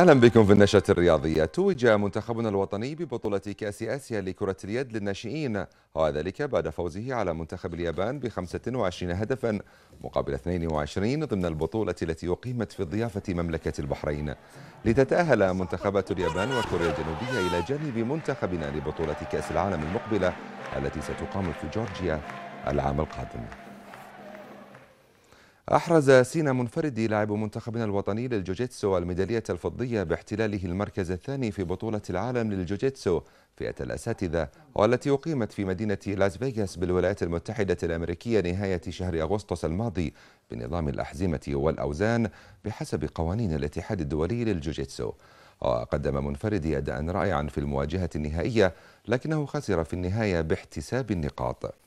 اهلا بكم في النشره الرياضيه توج منتخبنا الوطني ببطوله كاس اسيا لكره اليد للناشئين وذلك بعد فوزه على منتخب اليابان ب 25 هدفا مقابل 22 ضمن البطوله التي اقيمت في ضيافه مملكه البحرين لتتاهل منتخبات اليابان وكوريا الجنوبيه الى جانب منتخبنا لبطوله كاس العالم المقبله التي ستقام في جورجيا العام القادم أحرز سينا منفردي لاعب منتخبنا الوطني للجوجيتسو الميدالية الفضية باحتلاله المركز الثاني في بطولة العالم للجوجيتسو فئة الأساتذة والتي أقيمت في مدينة لاس فيغاس بالولايات المتحدة الأمريكية نهاية شهر أغسطس الماضي بنظام الأحزمة والأوزان بحسب قوانين الاتحاد الدولي للجوجيتسو وقدم منفردي أداء رائعا في المواجهة النهائية لكنه خسر في النهاية باحتساب النقاط